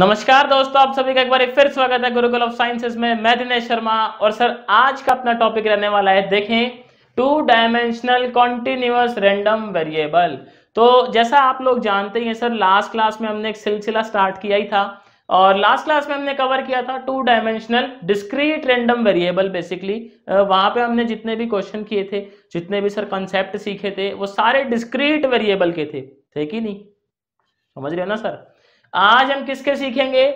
नमस्कार दोस्तों आप सभी का एक बार फिर स्वागत है गुरुकुल ऑफ साइंसेस में मैं दिनेश शर्मा और सर आज का अपना टॉपिक रहने वाला है देखें two dimensional continuous random variable तो जैसा आप लोग जानते हैं सर लास्ट क्लास में हमने एक सिलसिला स्टार्ट किया ही था और लास्ट क्लास में हमने कवर किया था two dimensional discrete random variable basically वहां पे हमने जितने भी क्वेश्चन किए थे जितने भी सर कॉन्सेप्ट सीखे थे वो सारे डिस्क्रीट वेरिएबल के थे ठीक ही नहीं समझ रहे हो ना सर आज हम किसके सीखेंगे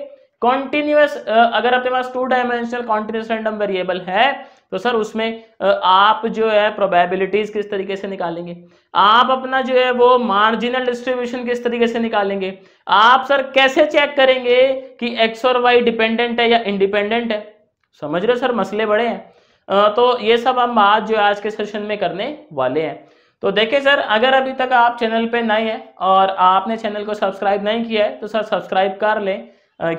कॉन्टिन्यूस अगर आपके पास two dimensional continuous random variable है तो सर उसमें आप जो है प्रोबेबिलिटीज किस तरीके से निकालेंगे आप अपना जो है वो मार्जिनल डिस्ट्रीब्यूशन किस तरीके से निकालेंगे आप सर कैसे चेक करेंगे कि एक्स और वाई डिपेंडेंट है या इंडिपेंडेंट है समझ रहे हो सर मसले बड़े हैं तो ये सब हम आज जो आज के सेशन में करने वाले हैं तो देखिए सर अगर अभी तक आप चैनल पे नए हैं और आपने चैनल को सब्सक्राइब नहीं किया है तो सर सब्सक्राइब कर लें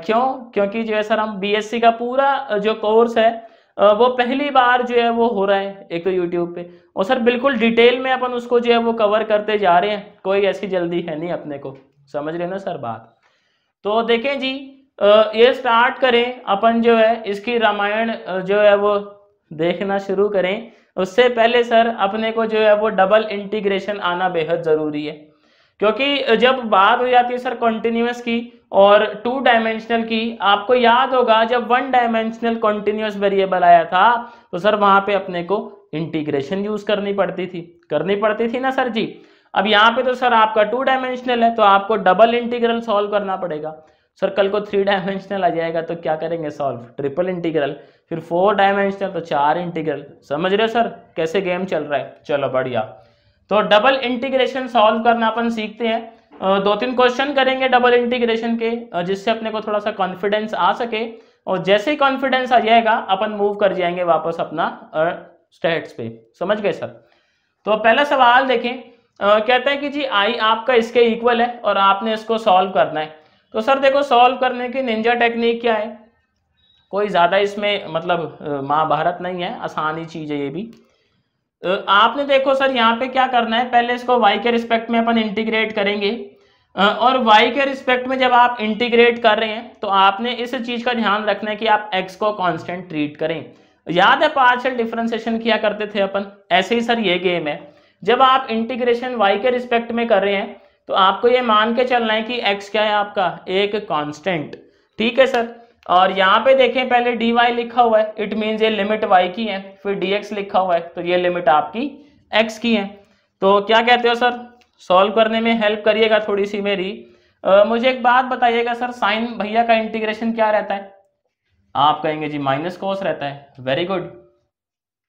क्यों क्योंकि जो है सर हम बीएससी का पूरा जो कोर्स है वो पहली बार जो है वो हो रहा है एक तो यूट्यूब पे और सर बिल्कुल डिटेल में अपन उसको जो है वो कवर करते जा रहे हैं कोई ऐसी जल्दी है नहीं अपने को समझ रहे ना सर बात तो देखें जी ये स्टार्ट करें अपन जो है इसकी रामायण जो है वो देखना शुरू करें उससे पहले सर अपने को जो है वो डबल इंटीग्रेशन आना बेहद ज़रूरी है क्योंकि जब बात हो जाती है सर कॉन्टिन्यूस की और टू डायमेंशनल की आपको याद होगा जब वन डायमेंशनल कॉन्टिन्यूस वेरिएबल आया था तो सर वहां पे अपने को इंटीग्रेशन यूज करनी पड़ती थी करनी पड़ती थी ना सर जी अब यहाँ पे तो सर आपका टू डायमेंशनल है तो आपको डबल इंटीग्रल सॉल्व करना पड़ेगा सर्कल को थ्री डायमेंशनल आ जाएगा तो क्या करेंगे सॉल्व ट्रिपल इंटीग्रल फिर फोर डायमेंशनल तो चार इंटीग्रल समझ रहे हो सर कैसे गेम चल रहा है चलो बढ़िया तो डबल इंटीग्रेशन सॉल्व करना अपन सीखते हैं दो तीन क्वेश्चन करेंगे डबल इंटीग्रेशन के जिससे अपने को थोड़ा सा कॉन्फिडेंस आ सके और जैसे ही कॉन्फिडेंस आ जाएगा अपन मूव कर जाएंगे वापस अपना स्टेट्स पे समझ गए सर तो पहला सवाल देखें कहते हैं कि जी आई आपका इसके इक्वल है और आपने इसको सॉल्व करना है तो सर देखो सॉल्व करने की निंजा टेक्निक क्या है कोई ज़्यादा इसमें मतलब महाभारत नहीं है आसानी चीज़ है ये भी आपने देखो सर यहाँ पे क्या करना है पहले इसको वाई के रिस्पेक्ट में अपन इंटीग्रेट करेंगे और वाई के रिस्पेक्ट में जब आप इंटीग्रेट कर रहे हैं तो आपने इस चीज़ का ध्यान रखना है कि आप एक्स को कांस्टेंट ट्रीट करें याद है पार्शियल डिफ्रेंसिएशन किया करते थे अपन ऐसे ही सर ये गेम है जब आप इंटीग्रेशन वाई के रिस्पेक्ट में कर रहे हैं तो आपको ये मान के चलना है कि एक्स क्या है आपका एक कांस्टेंट ठीक है सर और यहाँ पे देखें पहले dy लिखा हुआ है इट मीन ये लिमिट वाई की है फिर डी एक्स लिखा हुआ है तो ये लिमिट आपकी एक्स की है तो क्या कहते हो सर सॉल्व करने में हेल्प करिएगा थोड़ी सी मेरी आ, मुझे एक बात बताइएगा सर साइन भैया का इंटीग्रेशन क्या रहता है आप कहेंगे जी माइनस कोस रहता है वेरी गुड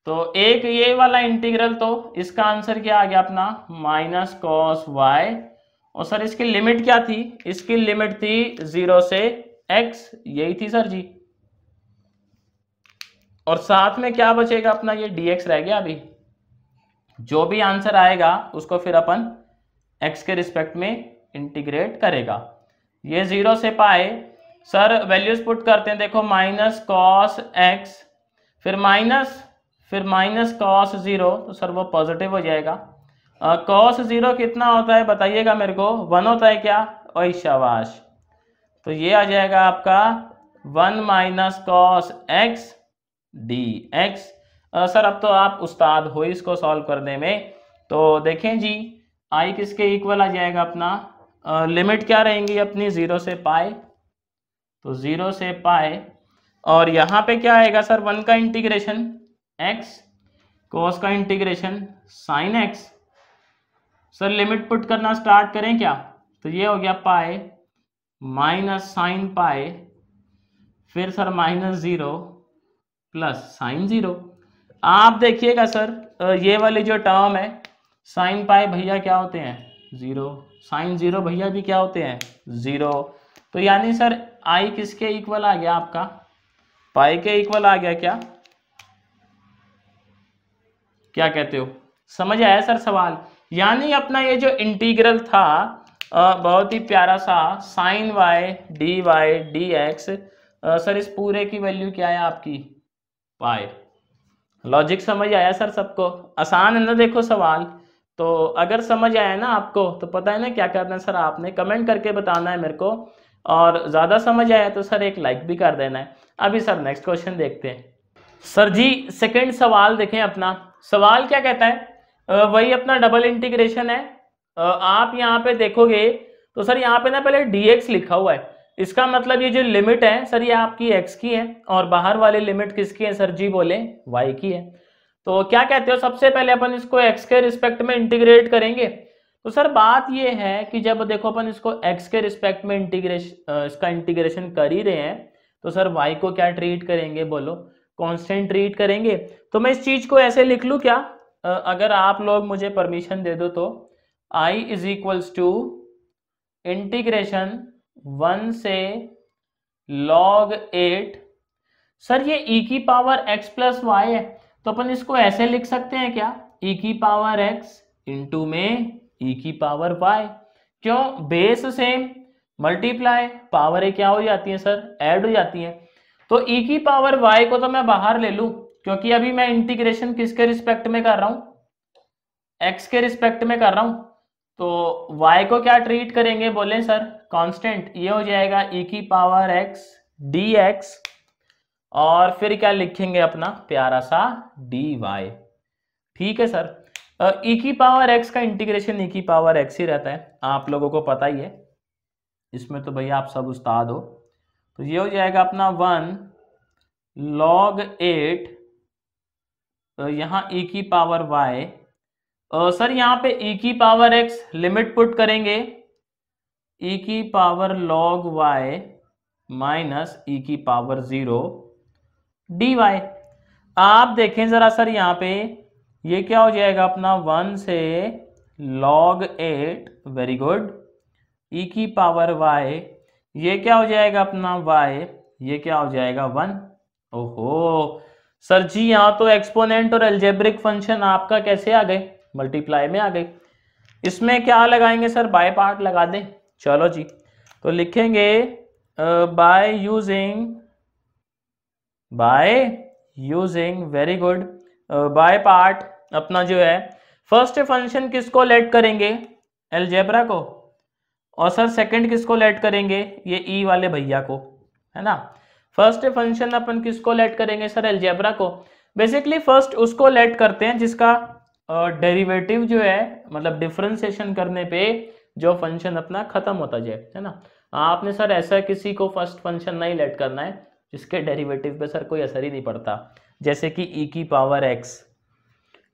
तो एक ये वाला इंटीग्रल तो इसका आंसर क्या आ गया अपना माइनस कॉस वाई और सर इसकी लिमिट क्या थी इसकी लिमिट थी जीरो से एक्स यही थी सर जी और साथ में क्या बचेगा अपना ये dx रह गया अभी जो भी आंसर आएगा उसको फिर अपन x के रिस्पेक्ट में इंटीग्रेट करेगा ये जीरो से पाए सर वैल्यूज पुट करते हैं देखो माइनस कॉस एक्स फिर माइनस फिर माइनस कॉस जीरो तो सर वो पॉजिटिव हो जाएगा कॉस ज़ीरो कितना होता है बताइएगा मेरे को वन होता है क्या ऐशावाश तो ये आ जाएगा आपका one minus cos X D x sir अब तो आप उस्ताद हो इसको सॉल्व करने में तो देखें जी आई किसके इक्वल आ जाएगा अपना आ, लिमिट क्या रहेंगी अपनी ज़ीरो से पाए तो ज़ीरो से पाए और यहाँ पे क्या आएगा सर वन का इंटीग्रेशन एक्स कोस का integration sine X sir limit put करना स्टार्ट करें क्या तो ये हो गया पाए माइनस साइन पाए फिर sir minus zero plus sine zero आप देखिएगा सर ये वाली जो टर्म है साइन पाए भैया क्या होते हैं ज़ीरो साइन ज़ीरो भैया भी क्या होते हैं ज़ीरो तो यानी सर आई किसके इक्वल आ गया आपका पाई के इक्वल आ गया क्या क्या कहते हो समझ आया सर सवाल यानी अपना ये जो इंटीग्रल था बहुत ही प्यारा सा sine Y D Y D x sir इस पूरे की वैल्यू क्या है आपकी पाई लॉजिक समझ आया सर सबको आसान है ना देखो सवाल तो अगर समझ आया ना आपको तो पता है ना क्या करना है सर आपने कमेंट करके बताना है मेरे को और ज़्यादा समझ आया तो सर एक लाइक भी कर देना है अभी सर नेक्स्ट क्वेश्चन देखते हैं सर जी सेकंड सवाल देखें अपना सवाल क्या कहता है वही अपना डबल इंटीग्रेशन है आप यहाँ पे देखोगे तो सर यहाँ पे ना पहले dx लिखा हुआ है इसका मतलब ये जो लिमिट है सर ये आपकी x की है और बाहर वाली लिमिट किसकी है सर जी बोले y की है तो क्या कहते हो सबसे पहले अपन इसको x के रिस्पेक्ट में इंटीग्रेट करेंगे तो सर बात ये है कि जब देखो अपन इसको x के रिस्पेक्ट में इंटीग्रेशन इसका इंटीग्रेशन कर ही रहे हैं तो सर y को क्या ट्रीट करेंगे बोलो कॉन्स्टेंट ट्रीट करेंगे तो मैं इस चीज को ऐसे लिख लूँ क्या अगर आप लोग मुझे परमिशन दे दो तो I is equals to integration one से लॉग एट सर ये ई e की पावर एक्स प्लस वाई है तो अपन इसको ऐसे लिख सकते हैं क्या ई e की पावर एक्स इंटू में ई e की पावर वाई क्यों बेस सेम मल्टीप्लाई पावरें क्या हो जाती हैं सर ऐड हो जाती हैं तो ई e की पावर वाई को तो मैं बाहर ले लूं क्योंकि अभी मैं इंटीग्रेशन किसके रिस्पेक्ट में कर रहा हूं एक्स के रिस्पेक्ट में कर रहा हूं तो वाई को क्या ट्रीट करेंगे बोले सर कांस्टेंट ये हो जाएगा ई e की पावर एक्स डी एक्स और फिर क्या लिखेंगे अपना प्यारा सा डी वाई ठीक है सर ई e की पावर एक्स का इंटीग्रेशन ई e की पावर एक्स ही रहता है आप लोगों को पता ही है इसमें तो भैया आप सब उस्ताद हो तो ये हो जाएगा अपना वन लॉग एट तो यहाँ e की पावर y सर यहाँ पे e की पावर x लिमिट पुट करेंगे e की power log y minus e की पावर जीरो डी वाई आप देखें ज़रा सर यहाँ पे ये क्या हो जाएगा अपना वन से log eight very good e की पावर y ये क्या हो जाएगा अपना y ये क्या हो जाएगा वन ओहो सर जी यहाँ तो एक्सपोनेंट और एल्जेब्रिक फंक्शन आपका कैसे आ गए मल्टीप्लाई में आ गए इसमें क्या लगाएंगे सर बाय पार्ट लगा दें चलो जी तो लिखेंगे by using by using very good by part अपना जो है फर्स्ट फंक्शन किसको लेट करेंगे एलजेब्रा को और सर सेकंड किसको लेट करेंगे ये ई e वाले भैया को है ना फर्स्ट फंक्शन अपन किसको लेट करेंगे सर एलजेब्रा को बेसिकली फर्स्ट उसको लेट करते हैं जिसका डेरिवेटिव uh, जो है मतलब डिफ्रेंसिएशन करने पे जो फंक्शन अपना खत्म होता जाए है ना आपने सर ऐसा किसी को फर्स्ट फंक्शन नहीं लेट करना है जिसके डेरिवेटिव पे सर कोई असर ही नहीं पड़ता जैसे कि ई e की पावर एक्स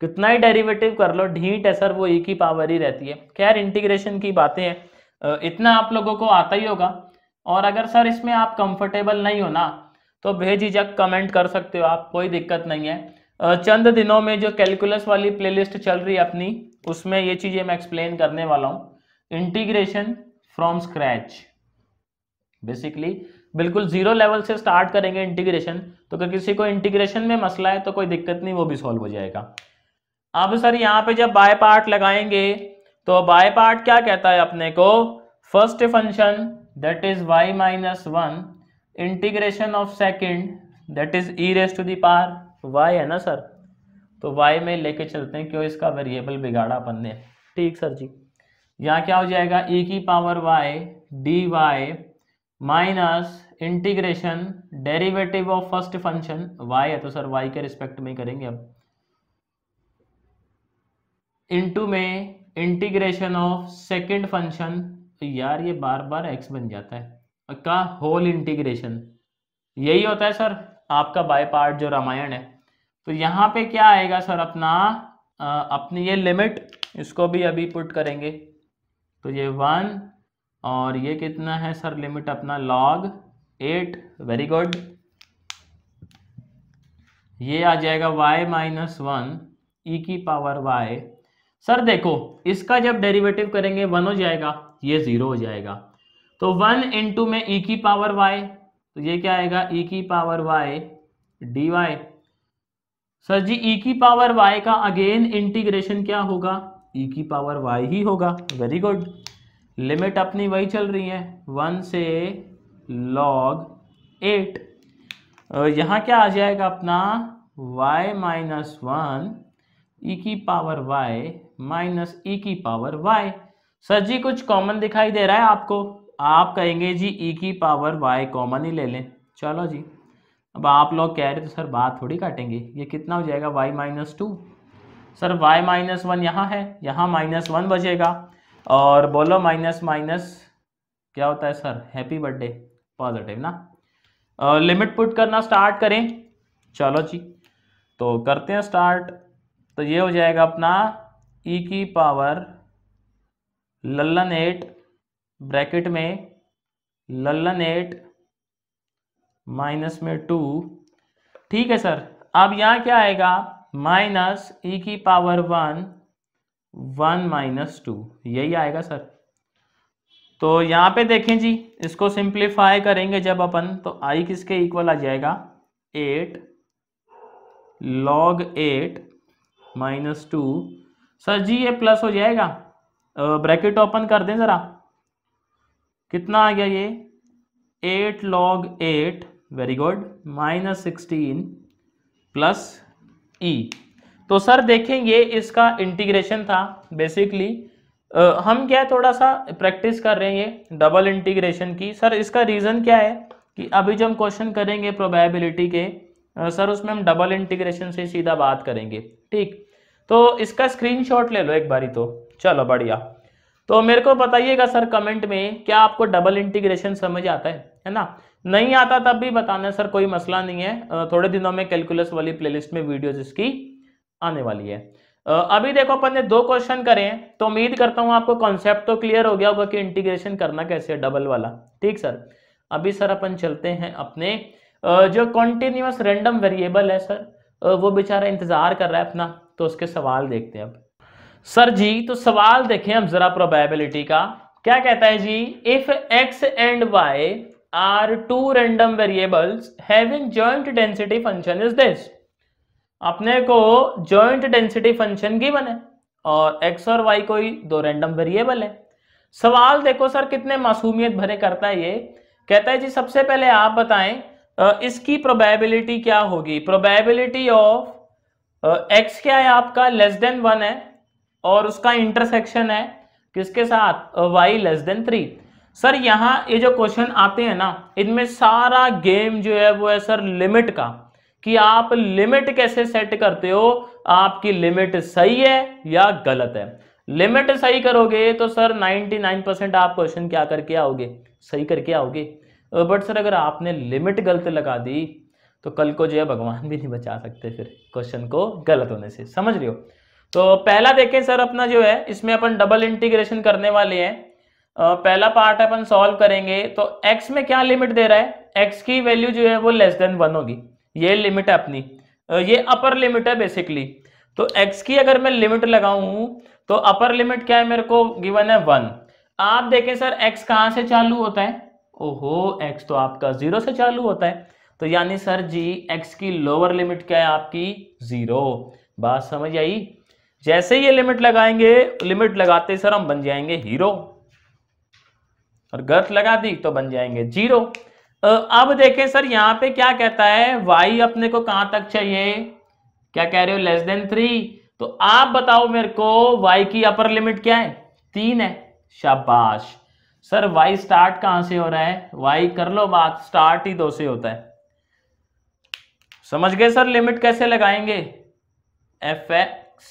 कितना ही डेरिवेटिव कर लो ढीट है सर वो ई e की पावर ही रहती है खैर इंटीग्रेशन की बातें हैं इतना आप लोगों को आता ही होगा और अगर सर इसमें आप कंफर्टेबल नहीं हो ना तो भेजिझक कमेंट कर सकते हो आप कोई दिक्कत नहीं है चंद दिनों में जो कैलकुलस वाली प्लेलिस्ट चल रही है अपनी उसमें ये चीज़ें मैं एक्सप्लेन करने वाला हूँ इंटीग्रेशन फ्रॉम स्क्रैच बेसिकली बिल्कुल जीरो लेवल से स्टार्ट करेंगे इंटीग्रेशन तो अगर किसी को इंटीग्रेशन में मसला है तो कोई दिक्कत नहीं वो भी सॉल्व हो जाएगा अब सर यहाँ पे जब बाय पार्ट लगाएंगे तो बाय पार्ट क्या कहता है अपने को first function that is y minus one integration of second that is e raise to the power y है ना सर तो वाई में लेके चलते हैं क्यों इसका वेरिएबल बिगाड़ा अपन ने ठीक सर जी यहाँ क्या हो जाएगा ई e की power y D y minus integration derivative of first function y है तो सर वाई के रिस्पेक्ट में करेंगे अब इंटू में इंटीग्रेशन ऑफ सेकंड फंक्शन तो यार ये बार बार एक्स बन जाता है का होल इंटीग्रेशन यही होता है सर आपका बाय पार्ट जो रामायण है तो यहाँ पे क्या आएगा सर अपना अपनी ये लिमिट इसको भी अभी पुट करेंगे तो ये वन और ये कितना है सर लिमिट अपना लॉग एट वेरी गुड ये आ जाएगा वाई माइनस वन ई की पावर वाई सर देखो इसका जब डेरिवेटिव करेंगे वन हो जाएगा ये ज़ीरो हो जाएगा तो वन इंटू में ई e की पावर वाई तो ये क्या आएगा ई e की power y D y sir जी ई e की पावर वाई का अगेन इंटीग्रेशन क्या होगा ई की पावर वाई ही होगा वेरी गुड लिमिट अपनी वही चल रही है वन से लॉग एट यहां क्या आ जाएगा अपना y माइनस वन ई की पावर y माइनस ई की पावर वाई सर जी कुछ कॉमन दिखाई दे रहा है आपको आप कहेंगे जी ई e की पावर वाई कॉमन ही ले लें चलो जी अब आप लोग कह रहे तो सर बात थोड़ी काटेंगे ये कितना हो जाएगा y minus two sir y minus one यहाँ है यहाँ माइनस वन बजेगा और बोलो माइनस माइनस क्या होता है सर हैप्पी बर्थडे पॉजिटिव ना लिमिट पुट करना स्टार्ट करें चलो जी तो करते हैं स्टार्ट तो ये हो जाएगा अपना ई e की पावर लल्लन एट ब्रैकेट में लल्लन एट माइनस में टू ठीक है सर अब यहाँ क्या आएगा माइनस ई e की power one one minus two यही आएगा सर तो यहाँ पे देखें जी इसको सिंप्लीफाई करेंगे जब अपन तो आई किसके इक्वल आ जाएगा eight log eight minus two sir जी ये प्लस हो जाएगा ब्रैकेट ओपन कर दें ज़रा कितना आ गया ये eight log eight very good minus sixteen plus e तो सर देखें ये इसका इंटीग्रेशन था बेसिकली uh, हम क्या है थोड़ा सा प्रैक्टिस कर रहे हैं ये डबल इंटीग्रेशन की सर इसका रीज़न क्या है कि अभी जो हम क्वेश्चन करेंगे प्रोबेबिलिटी के uh, सर उसमें हम डबल इंटीग्रेशन से सीधा बात करेंगे ठीक तो इसका स्क्रीनशॉट ले लो एक बारी तो चलो बढ़िया तो मेरे को बताइएगा सर कमेंट में क्या आपको डबल इंटीग्रेशन समझ आता है है ना नहीं आता तब भी बताना सर कोई मसला नहीं है थोड़े दिनों में कैलकुलस वाली प्लेलिस्ट में वीडियोस इसकी आने वाली है अभी देखो अपन ने दो क्वेश्चन करें तो उम्मीद करता हूँ आपको कॉन्सेप्ट तो क्लियर हो गया होगा कि इंटीग्रेशन करना कैसे है डबल वाला ठीक सर अभी सर अपन चलते हैं अपने जो कॉन्टिन्यूस रेंडम वेरिएबल है सर वो बेचारा इंतजार कर रहा है अपना तो उसके सवाल देखते हैं अब सर जी तो सवाल देखें हम जरा प्रोबेबिलिटी का क्या कहता है जी if x and y are two random variables having joint density function is this अपने को ज्वाइंट डेंसिटी फंक्शन गिवन है और एक्स और वाई कोई दो रेंडम वेरिएबल है सवाल देखो सर कितने मासूमियत भरे करता है ये कहता है जी सबसे पहले आप बताएं इसकी प्रोबेबिलिटी क्या होगी प्रोबेबिलिटी ऑफ एक्स uh, क्या है आपका लेस देन वन है और उसका इंटरसेक्शन है किसके साथ y less than three sir यहाँ ये जो क्वेश्चन आते हैं ना इनमें सारा गेम जो है वो है सर लिमिट का कि आप लिमिट कैसे सेट करते हो आपकी लिमिट सही है या गलत है लिमिट सही करोगे तो सर 99 परसेंट आप क्वेश्चन क्या करके आओगे सही करके आओगे बट सर अगर आपने लिमिट गलत लगा दी तो कल को जो है भगवान भी नहीं बचा सकते फिर क्वेश्चन को गलत होने से समझ रहे हो तो पहला देखें सर अपना जो है इसमें अपन डबल इंटीग्रेशन करने वाले हैं पहला पार्ट अपन सॉल्व करेंगे तो एक्स में क्या लिमिट दे रहा है एक्स की वैल्यू जो है वो लेस देन वन होगी ये लिमिट है अपनी ये अपर लिमिट है बेसिकली तो एक्स की अगर मैं लिमिट लगाऊं तो अपर लिमिट क्या है मेरे को गिवन है वन आप देखें सर एक्स कहाँ से चालू होता है ओहो एक्स तो आपका जीरो से चालू होता है तो यानी सर जी एक्स की लोअर लिमिट क्या है आपकी ज़ीरो बात समझ आई जैसे ये लिमिट लगाएंगे लिमिट लगाते सर हम बन जाएंगे हीरो और गर्त लगा दी तो बन जाएंगे जीरो अब देखें सर यहां पे क्या कहता है वाई अपने को कहां तक चाहिए क्या कह रहे हो लेस देन थ्री तो आप बताओ मेरे को वाई की अपर लिमिट क्या है तीन है शाबाश सर वाई स्टार्ट कहां से हो रहा है वाई कर लो बात स्टार्ट ही दो से होता है समझ गए सर लिमिट कैसे लगाएंगे f x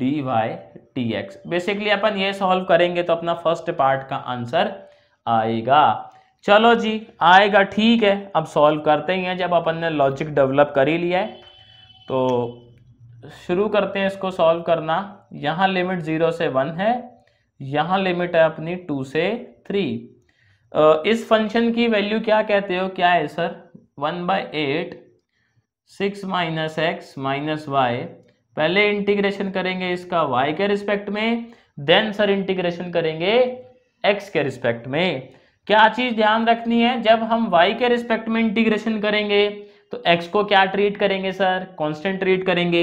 d y t x basically अपन ये सॉल्व करेंगे तो अपना फर्स्ट पार्ट का आंसर आएगा चलो जी आएगा ठीक है अब सॉल्व करते ही हैं जब अपन ने लॉजिक डेवलप कर ही लिया है तो शुरू करते हैं इसको सॉल्व करना यहाँ लिमिट ज़ीरो से वन है यहाँ लिमिट है अपनी टू से थ्री इस फंक्शन की वैल्यू क्या कहते हो क्या है sir one by eight six minus x minus y पहले इंटीग्रेशन करेंगे इसका वाई के रिस्पेक्ट में देन सर इंटीग्रेशन करेंगे एक्स के रिस्पेक्ट में क्या चीज़ ध्यान रखनी है जब हम वाई के रिस्पेक्ट में इंटीग्रेशन करेंगे तो एक्स को क्या ट्रीट करेंगे सर कॉन्स्टेंट ट्रीट करेंगे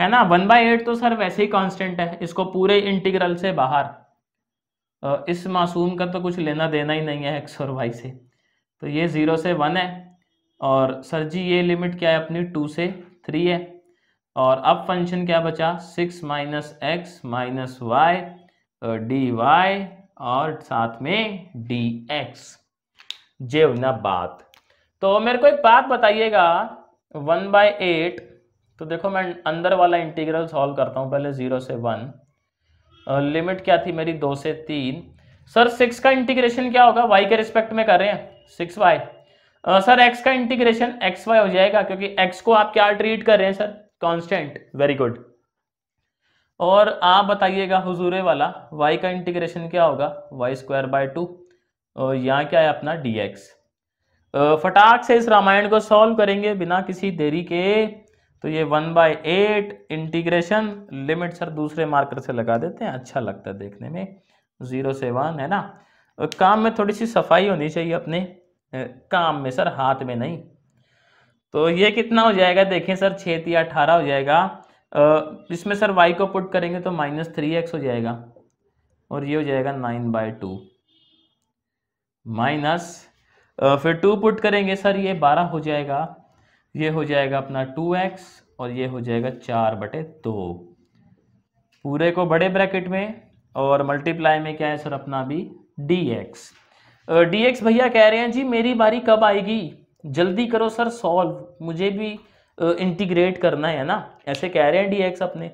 है ना वन बाई एट तो सर वैसे ही कॉन्स्टेंट है इसको पूरे इंटीग्रल से बाहर इस मासूम का तो कुछ लेना देना ही नहीं है एक्स और वाई से तो ये ज़ीरो से वन है और सर जी ये लिमिट क्या है अपनी टू से थ्री है और अब फंक्शन क्या बचा six minus x minus y D y और साथ में डी एक्स जे ना बात तो मेरे को एक बात बताइएगा वन बाई एट तो देखो मैं अंदर वाला इंटीग्रल सॉल्व करता हूँ पहले ज़ीरो से वन लिमिट क्या थी मेरी दो से तीन सर सिक्स का इंटीग्रेशन क्या होगा वाई के रिस्पेक्ट में कर रहे हैं सिक्स वाई सर एक्स का इंटीग्रेशन एक्स वाई हो जाएगा क्योंकि एक्स को आप क्या ट्रीट कर रहे हैं सर कॉन्स्टेंट वेरी गुड और आप बताइएगा हुजूरे वाला वाई का इंटीग्रेशन क्या होगा वाई स्क्वायर बाय टू और यहाँ क्या है अपना डी एक्स फटाक से इस रामायण को सॉल्व करेंगे बिना किसी देरी के तो ये one by eight integration limit sir दूसरे मार्कर से लगा देते हैं अच्छा लगता है देखने में जीरो से वन है ना काम में थोड़ी सी सफाई होनी चाहिए अपने काम में सर हाथ में नहीं तो ये कितना हो जाएगा देखें सर छः या अठारह हो जाएगा इसमें सर वाई को पुट करेंगे तो माइनस थ्री एक्स हो जाएगा और ये हो जाएगा नाइन बाय टू माइनस फिर टू पुट करेंगे सर ये बारह हो जाएगा ये हो जाएगा अपना टू एक्स और ये हो जाएगा चार बटे दो पूरे को बड़े ब्रैकेट में और मल्टीप्लाई में क्या है सर अपना भी डी एक्स डीएक्स भैया कह रहे हैं जी मेरी बारी कब आएगी जल्दी करो सर सॉल्व मुझे भी इंटीग्रेट करना है ना ऐसे कह रहे हैं डीएक्स अपने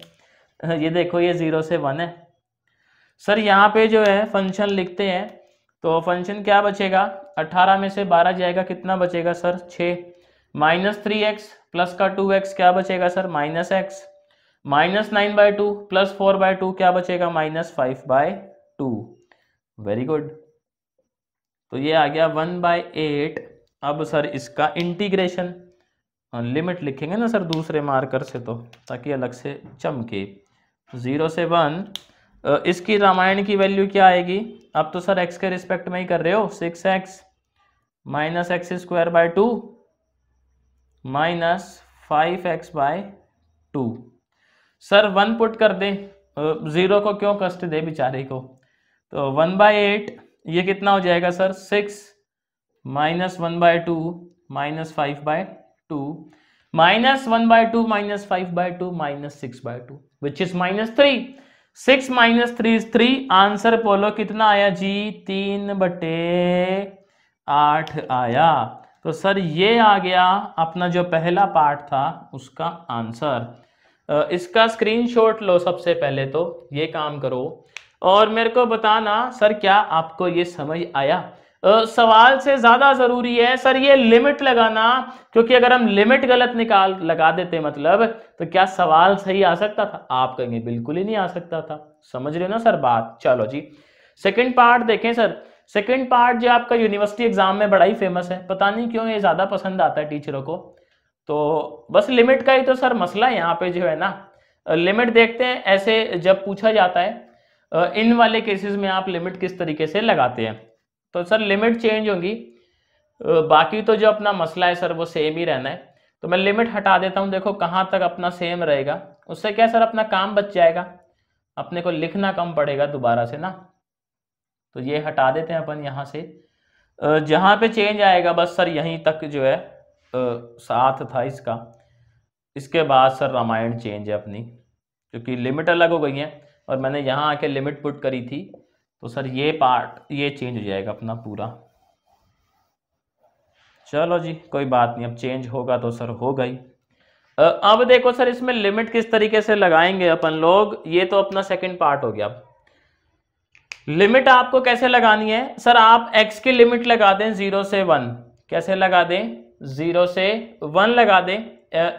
ये देखो ये ज़ीरो से वन है सर यहाँ पे जो है फंक्शन लिखते हैं तो फंक्शन क्या बचेगा अट्ठारह में से बारह जाएगा कितना बचेगा सर छः माइनस थ्री एक्स प्लस का टू एक्स क्या बचेगा sir minus x minus nine by two plus four by two क्या बचेगा minus five by two very good तो ये आ गया वन बाय एट अब सर इसका इंटीग्रेशन लिमिट लिखेंगे ना सर दूसरे मार्कर से तो ताकि अलग से चमके ज़ीरो से वन इसकी रामायण की वैल्यू क्या आएगी अब तो सर एक्स के रिस्पेक्ट में ही कर रहे हो six x minus x square by two minus five x by two sir one put कर दे ज़ीरो को क्यों कष्ट दे बेचारे को तो वन बाय एट ये कितना हो जाएगा sir six minus one by two minus five by two minus one by two minus five by two minus six by two which is minus three six minus three is three answer बोलो कितना आया जी तीन बटे आठ आया तो sir ये आ गया अपना जो पहला पार्ट था उसका आंसर इसका स्क्रीनशॉट लो सबसे पहले तो ये काम करो और मेरे को बताना सर क्या आपको ये समझ आया Uh, सवाल से ज़्यादा ज़रूरी है सर ये लिमिट लगाना क्योंकि अगर हम लिमिट गलत निकाल लगा देते मतलब तो क्या सवाल सही आ सकता था आप कहेंगे बिल्कुल ही नहीं आ सकता था समझ रहे हो ना सर बात चलो जी सेकंड पार्ट देखें सर सेकंड पार्ट जो आपका यूनिवर्सिटी एग्जाम में बड़ा ही फेमस है पता नहीं क्यों ये ज़्यादा पसंद आता है टीचरों को तो बस लिमिट का ही तो सर मसला यहाँ पे जो है ना लिमिट देखते हैं ऐसे जब पूछा जाता है इन वाले केसेस में आप लिमिट किस तरीके से लगाते हैं तो सर लिमिट चेंज होगी बाकी तो जो अपना मसला है सर वो सेम ही रहना है तो मैं लिमिट हटा देता हूँ देखो कहाँ तक अपना सेम रहेगा उससे क्या सर अपना काम बच जाएगा अपने को लिखना कम पड़ेगा दोबारा से ना तो ये हटा देते हैं अपन यहाँ से जहाँ पे चेंज आएगा बस सर यहीं तक जो है साथ था इसका इसके बाद सर रामायण चेंज है अपनी क्योंकि लिमिट अलग हो गई है और मैंने यहाँ आके लिमिट पुट करी थी तो सर ये पार्ट ये चेंज हो जाएगा अपना पूरा चलो जी कोई बात नहीं अब चेंज होगा तो सर हो गई अब देखो सर इसमें लिमिट किस तरीके से लगाएंगे अपन लोग ये तो अपना सेकंड पार्ट हो गया अब लिमिट आपको कैसे लगानी है सर आप एक्स की लिमिट लगा दें जीरो से वन कैसे लगा दें जीरो से वन लगा दें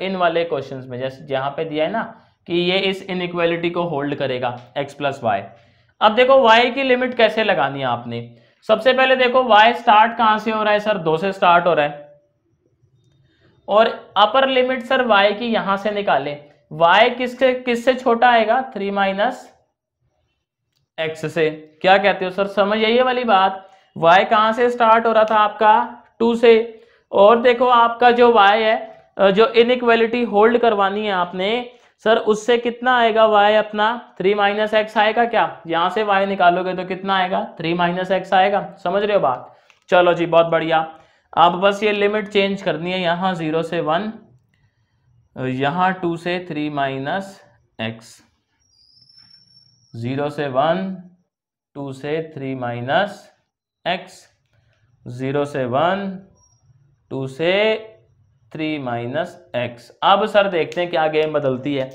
इन वाले क्वेश्चंस में जैसे जहां पे दिया है ना कि ये इस इनइक्वेलिटी को होल्ड करेगा x प्लस वाई अब देखो y की लिमिट कैसे लगानी है आपने सबसे पहले देखो y स्टार्ट कहां से हो रहा है सर दो से स्टार्ट हो रहा है और अपर लिमिट सर y की यहां से निकाले y किससे किससे छोटा आएगा थ्री माइनस एक्स से क्या कहते हो सर समझ आइए वाली बात y कहां से स्टार्ट हो रहा था आपका टू से और देखो आपका जो y है जो इनइक्वेलिटी होल्ड करवानी है आपने सर उससे कितना आएगा वाई अपना थ्री माइनस एक्स आएगा क्या यहां से वाई निकालोगे तो कितना आएगा थ्री माइनस एक्स आएगा समझ रहे हो बात चलो जी बहुत बढ़िया आप बस ये लिमिट चेंज करनी है यहां जीरो से वन यहां टू से थ्री माइनस एक्स जीरो से वन टू से थ्री माइनस एक्स जीरो से वन टू से थ्री माइनस एक्स अब सर देखते हैं क्या गेम बदलती है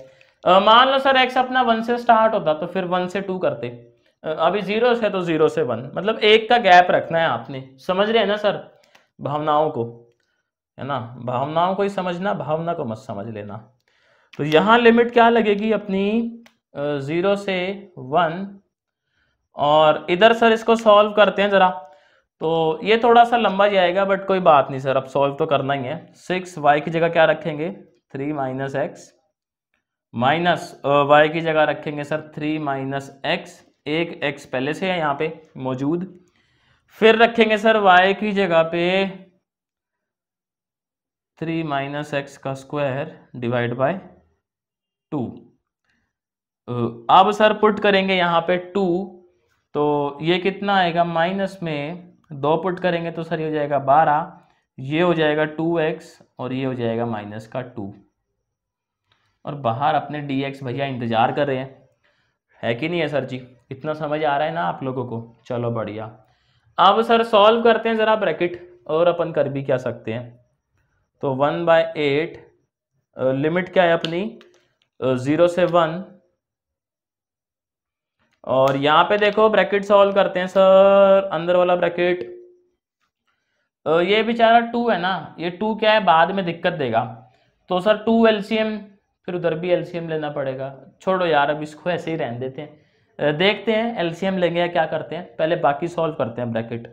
मान लो सर एक्स अपना वन से स्टार्ट होता तो फिर वन से टू करते अभी जीरो से तो जीरो से वन मतलब एक का गैप रखना है आपने समझ रहे हैं ना सर भावनाओं को है ना भावनाओं को ही समझना भावना को मत समझ लेना तो यहाँ लिमिट क्या लगेगी अपनी ज़ीरो से वन और इधर सर इसको सॉल्व करते हैं ज़रा तो ये थोड़ा सा लंबा जाएगा बट कोई बात नहीं सर अब सॉल्व तो करना ही है सिक्स वाई की जगह क्या रखेंगे three minus x minus y की जगह रखेंगे सर थ्री माइनस एक्स एक एक्स पहले से है यहाँ पे मौजूद फिर रखेंगे सर वाई की जगह पे थ्री माइनस एक्स का स्क्वायर डिवाइड बाय टू अब सर पुट करेंगे यहाँ पे टू तो ये कितना आएगा माइनस में दो पुट करेंगे तो सर ये हो जाएगा बारह ये हो जाएगा टू एक्स और ये हो जाएगा माइनस का टू और बाहर अपने डी एक्स भैया इंतज़ार कर रहे हैं है कि नहीं है सर जी इतना समझ आ रहा है ना आप लोगों को चलो बढ़िया अब सर सॉल्व करते हैं ज़रा ब्रैकेट और अपन कर भी क्या सकते हैं तो वन बाय एट लिमिट क्या है अपनी ज़ीरो से वन और यहाँ पे देखो ब्रैकेट सॉल्व करते हैं सर अंदर वाला ब्रैकेट ये बेचारा टू है ना ये टू क्या है बाद में दिक्कत देगा तो सर टू एलसीएम फिर उधर भी एलसीएम लेना पड़ेगा छोड़ो यार अब इसको ऐसे ही रहने देते हैं देखते हैं एलसीएम लेंगे या क्या करते हैं पहले बाकी सॉल्व करते हैं ब्रैकेट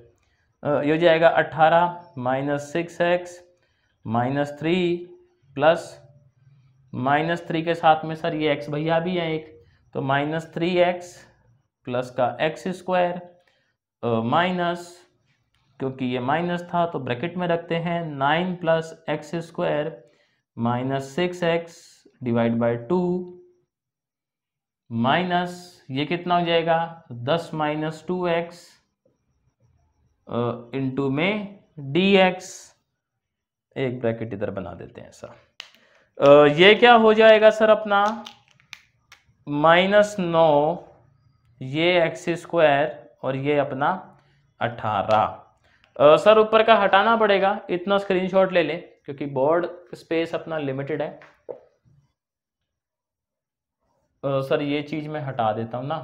ये हो जाएगा अट्ठारह minus six x minus three plus minus three के साथ में सर ये एक्स भैया भी हैं एक तो माइनस थ्री एक्स प्लस का एक्स स्क्वायर माइनस क्योंकि ये माइनस था तो ब्रैकेट में रखते हैं nine plus x square minus six x divide by two minus ये कितना हो जाएगा दस माइनस टू एक्स इंटू में डी एक्स एक ब्रैकेट इधर बना देते हैं सर ये क्या हो जाएगा सर अपना माइनस नौ ये एक्स स्क्वायर और ये अपना अठारह सर ऊपर का हटाना पड़ेगा इतना स्क्रीनशॉट ले लें क्योंकि बोर्ड स्पेस अपना लिमिटेड है आ, सर ये चीज़ मैं हटा देता हूँ ना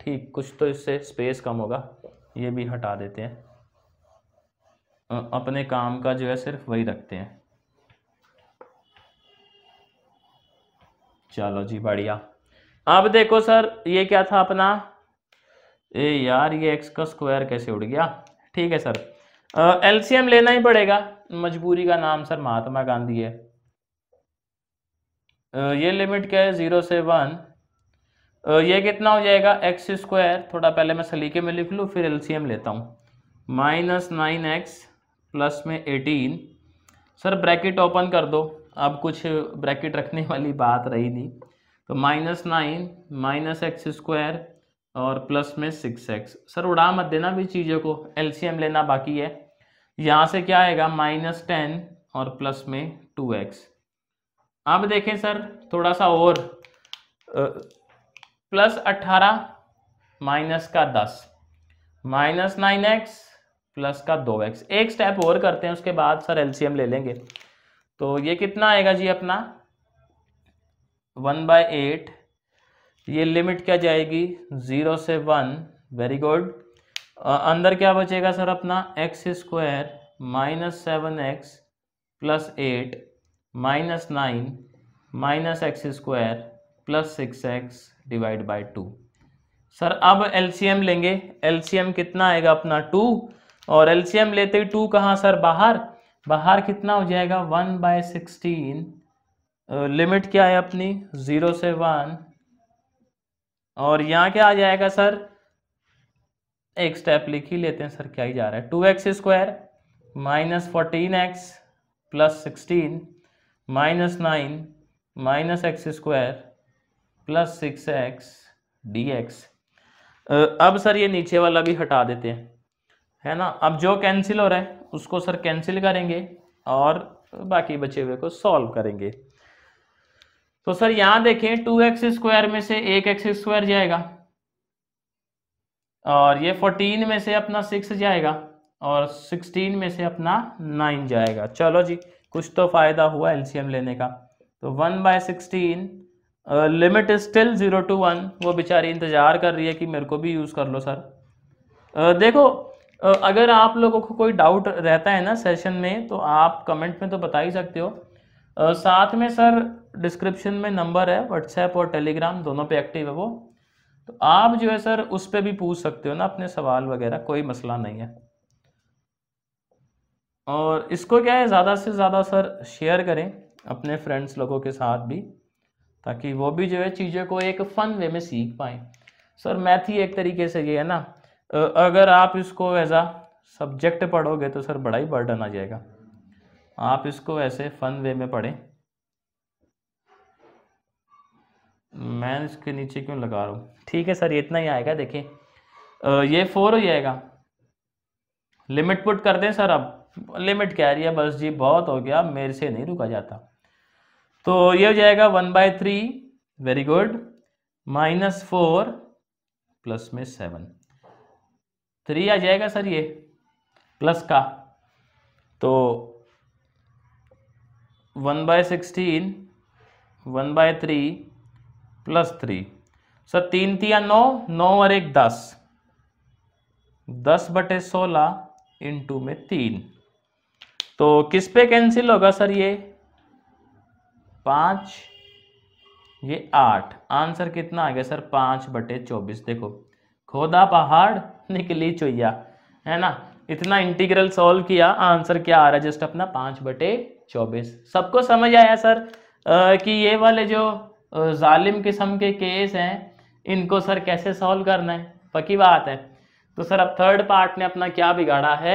ठीक कुछ तो इससे स्पेस कम होगा ये भी हटा देते हैं अपने काम का जो है सिर्फ वही रखते हैं चलो जी बढ़िया अब देखो सर ये क्या था अपना ए यार ये एक्स का स्क्वायर कैसे उड़ गया ठीक है सर एलसीएम लेना ही पड़ेगा मजबूरी का नाम सर महात्मा गांधी है आ, ये लिमिट क्या है ज़ीरो से वन ये कितना हो जाएगा एक्स स्क्वायर थोड़ा पहले मैं सलीके में लिख लूँ फिर एलसीएम लेता हूँ माइनस नाइन एक्स प्लस में एटीन सर ब्रैकेट ओपन कर दो अब कुछ ब्रैकेट रखने वाली बात रही थी तो minus nine minus x square और प्लस में सिक्स एक्स सर उड़ा मत देना भी चीज़ों को एलसीएम लेना बाकी है यहाँ से क्या आएगा माइनस टेन और प्लस में टू एक्स अब देखें सर थोड़ा सा और प्लस अट्ठारह माइनस का दस माइनस नाइन एक्स प्लस का दो एक्स एक स्टेप और करते हैं उसके बाद सर एलसीएम ले लेंगे तो ये कितना आएगा जी अपना वन बाय एट ये लिमिट क्या जाएगी ज़ीरो से वन वेरी गुड अंदर क्या बचेगा सर अपना x square minus seven x plus eight minus nine minus x square plus six x divide by two sir अब एलसीएम लेंगे एलसीएम कितना आएगा अपना टू और एलसीएम लेते ही टू कहाँ सर बाहर बाहर कितना हो जाएगा वन बाय सिक्सटीन लिमिट क्या है अपनी ज़ीरो से वन और यहाँ क्या आ जाएगा सर एक स्टेप लिख ही लेते हैं सर क्या ही जा रहा है two x square minus fourteen x plus sixteen minus nine minus x square plus six x D x अब सर ये नीचे वाला भी हटा देते हैं है ना अब जो कैंसिल हो रहा है उसको सर कैंसिल करेंगे और बाकी बचे हुए को सॉल्व करेंगे तो सर यहां देखें टू एक्स स्क्वायर में से एक एक्स स्क्वायर जाएगा और ये फोर्टीन में से अपना सिक्स जाएगा और सिक्सटीन में से अपना नाइन जाएगा चलो जी कुछ तो फ़ायदा हुआ एलसीएम लेने का तो one by sixteen limit still zero two one वो बेचारी इंतज़ार कर रही है कि मेरे को भी यूज़ कर लो सर uh, देखो अगर आप लोगों को कोई डाउट रहता है ना सेशन में तो आप कमेंट में तो बता ही सकते हो साथ में सर डिस्क्रिप्शन में नंबर है व्हाट्सएप और टेलीग्राम दोनों पे एक्टिव है वो तो आप जो है सर उस पर भी पूछ सकते हो ना अपने सवाल वगैरह कोई मसला नहीं है और इसको क्या है ज़्यादा से ज़्यादा सर शेयर करें अपने फ्रेंड्स लोगों के साथ भी ताकि वो भी जो है चीज़ों को एक फ़न वे में सीख पाएँ सर मैथ ही एक तरीके से ये है ना अगर आप इसको एज आ सब्जेक्ट पढ़ोगे तो सर बड़ा ही बर्डन आ जाएगा आप इसको ऐसे फन वे में पढ़ें मैं इसके नीचे क्यों लगा रहा हूँ ठीक है सर ये इतना ही आएगा देखिए ये फोर हो जाएगा लिमिट पुट कर दें सर अब लिमिट कह रही है बस जी बहुत हो गया मेरे से नहीं रुका जाता तो ये हो जाएगा one by three very good minus four plus में सेवन थ्री आ जाएगा सर ये प्लस का तो one by sixteen one by three plus three sir तीन तिया नौ नौ और एक दस दस बटे सोलह इंटू में तीन तो किस पे कैंसिल होगा सर ये पाँच ये आठ आंसर कितना आ गया सर पाँच बटे चौबीस देखो खोदा पहाड़ निकली चुया है ना इतना इंटीग्रल सॉल्व किया आंसर क्या आ रहा है जस्ट अपना पांच बटे चौबीस सबको समझ आया सर आ, कि ये वाले जो जालिम किस्म के केस हैं इनको सर कैसे सॉल्व करना है पकी बात है तो सर अब थर्ड पार्ट ने अपना क्या बिगाड़ा है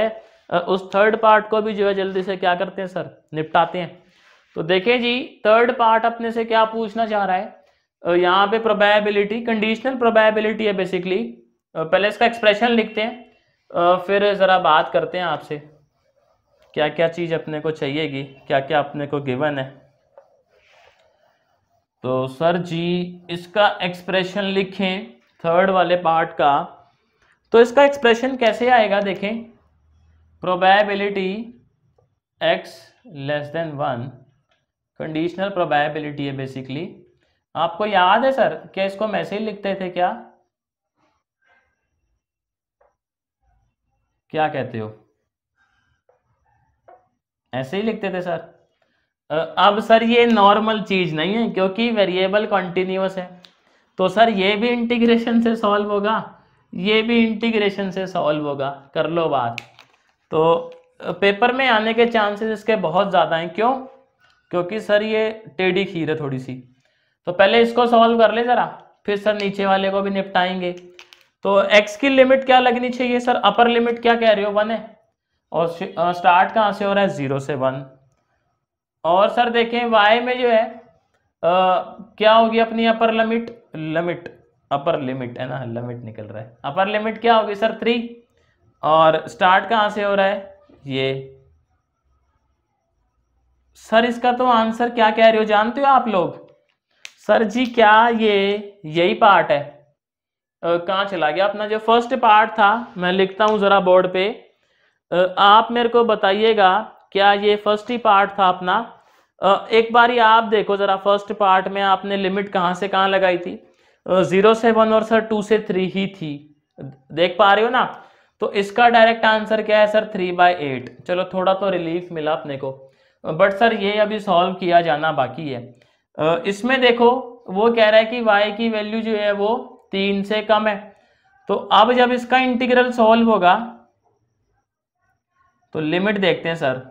उस थर्ड पार्ट को भी जो है जल्दी से क्या करते हैं सर निपटाते हैं तो देखें जी थर्ड पार्ट अपने से क्या पूछना चाह रहा है यहाँ पे प्रोबेबिलिटी कंडीशनल प्रोबेबिलिटी है बेसिकली पहले इसका एक्सप्रेशन लिखते हैं फिर ज़रा बात करते हैं आपसे क्या क्या चीज़ अपने को चाहिएगी क्या क्या अपने को गिवन है तो सर जी इसका एक्सप्रेशन लिखें थर्ड वाले पार्ट का तो इसका एक्सप्रेशन कैसे आएगा देखें probability x less than one conditional probability है बेसिकली आपको याद है सर क्या इसको मैसेज लिखते थे क्या क्या कहते हो ऐसे ही लिखते थे सर अब सर ये नॉर्मल चीज नहीं है क्योंकि वेरिएबल कॉन्टिन्यूस है तो सर ये भी इंटीग्रेशन से सॉल्व होगा ये भी इंटीग्रेशन से सॉल्व होगा कर लो बात तो पेपर में आने के चांसेस इसके बहुत ज़्यादा हैं क्यों क्योंकि सर ये टेढ़ी खीर है थोड़ी सी तो पहले इसको सॉल्व कर ले ज़रा फिर सर नीचे वाले को भी निपटाएंगे तो एक्स की लिमिट क्या लगनी चाहिए सर अपर लिमिट क्या कह रहे हो वन है और स्टार्ट कहाँ से हो रहा है जीरो से वन और सर देखें वाई में जो है आ, क्या होगी अपनी upper limit limit upper limit है ना लिमिट निकल रहा है अपर लिमिट क्या होगी सर थ्री और स्टार्ट कहाँ से हो रहा है ये सर इसका तो आंसर क्या कह रहे हो जानते हो आप लोग सर जी क्या ये यही पार्ट है कहाँ चला गया अपना जो फर्स्ट पार्ट था मैं लिखता हूँ ज़रा बोर्ड पे आप मेरे को बताइएगा क्या ये फर्स्ट ही पार्ट था अपना एक बार ही आप देखो ज़रा फर्स्ट पार्ट में आपने लिमिट कहाँ से कहाँ लगाई थी ज़ीरो से वन और सर टू से थ्री ही थी देख पा रहे हो ना तो इसका डायरेक्ट आंसर क्या है सर थ्री बाय एट चलो थोड़ा तो रिलीफ मिला अपने को बट सर ये अभी सॉल्व किया जाना बाकी है इसमें देखो वो कह रहा है कि वाई की वैल्यू जो है वो तीन से कम है तो अब जब इसका इंटीग्रल सॉल्व होगा तो लिमिट देखते हैं सर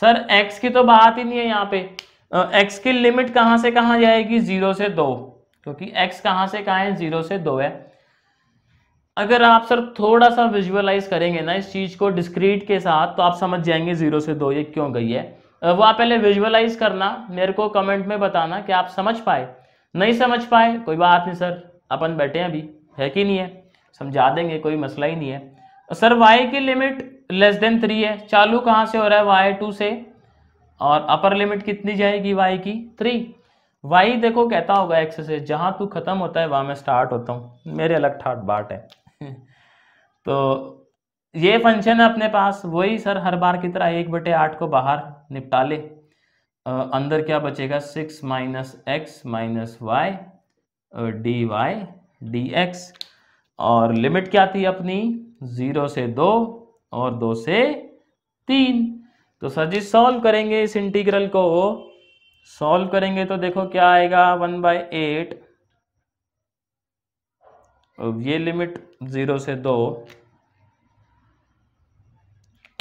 सर x की तो बात ही नहीं है यहां पे x की लिमिट कहां से कहां जाएगी जीरो से दो क्योंकि x कहां से कहा है जीरो से दो है अगर आप सर थोड़ा सा विजुअलाइज करेंगे ना इस चीज़ को डिस्क्रीट के साथ तो आप समझ जाएंगे जीरो से दो ये क्यों गई है वो आप पहले विजुअलाइज करना मेरे को कमेंट में बताना कि आप समझ पाए नहीं समझ पाए कोई बात नहीं सर अपन बैठे हैं अभी है कि नहीं है समझा देंगे कोई मसला ही नहीं है सर वाई की लिमिट लेस देन थ्री है चालू कहाँ से हो रहा है वाई टू से और अपर लिमिट कितनी जाएगी वाई की थ्री वाई देखो कहता होगा एक्स से जहाँ तू ख़त्म होता है वहाँ मैं स्टार्ट होता हूँ मेरे अलग ठाट बाट है तो ये फंक्शन है अपने पास वही सर हर बार की तरह एक बटे आठ को बाहर निपटा ले अंदर क्या बचेगा six minus x minus y D Y D x और लिमिट क्या थी अपनी ज़ीरो से दो और दो से तीन तो सर जी सॉल्व करेंगे इस इंटीग्रल को सॉल्व करेंगे तो देखो क्या आएगा वन बाई एट ये लिमिट ज़ीरो से दो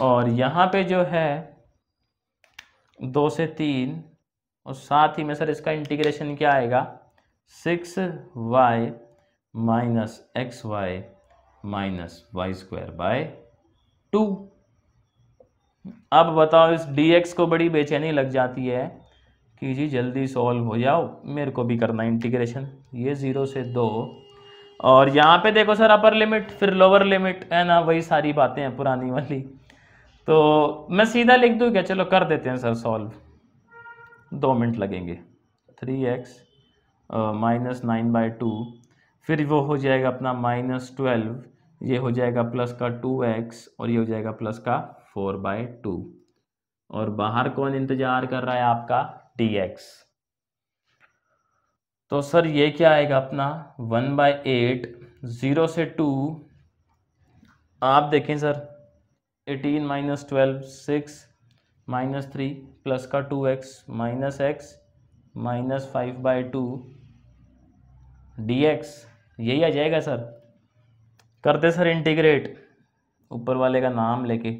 और यहां पे जो है दो से तीन और साथ ही में सर इसका इंटीग्रेशन क्या आएगा six y minus x y minus y square by two अब बताओ इस डी एक्स को बड़ी बेचैनी लग जाती है कि जी जल्दी सॉल्व हो जाओ मेरे को भी करना इंटीग्रेशन ये ज़ीरो से दो और यहाँ पे देखो सर अपर लिमिट फिर लोअर लिमिट है ना वही सारी बातें हैं पुरानी वाली तो मैं सीधा लिख दूँ क्या चलो कर देते हैं सर सॉल्व दो मिनट लगेंगे three x minus nine by two फिर वो हो जाएगा अपना माइनस ट्वेल्व ये हो जाएगा प्लस का टू एक्स और ये हो जाएगा प्लस का फोर बाय टू और बाहर कौन इंतज़ार कर रहा है आपका डी एक्स तो सर ये क्या आएगा अपना वन बाई एट ज़ीरो से टू आप देखें sir eighteen minus twelve six minus three plus का two x minus x minus five by two d x यही आ जाएगा सर करते सर इंटीग्रेट ऊपर वाले का नाम लेके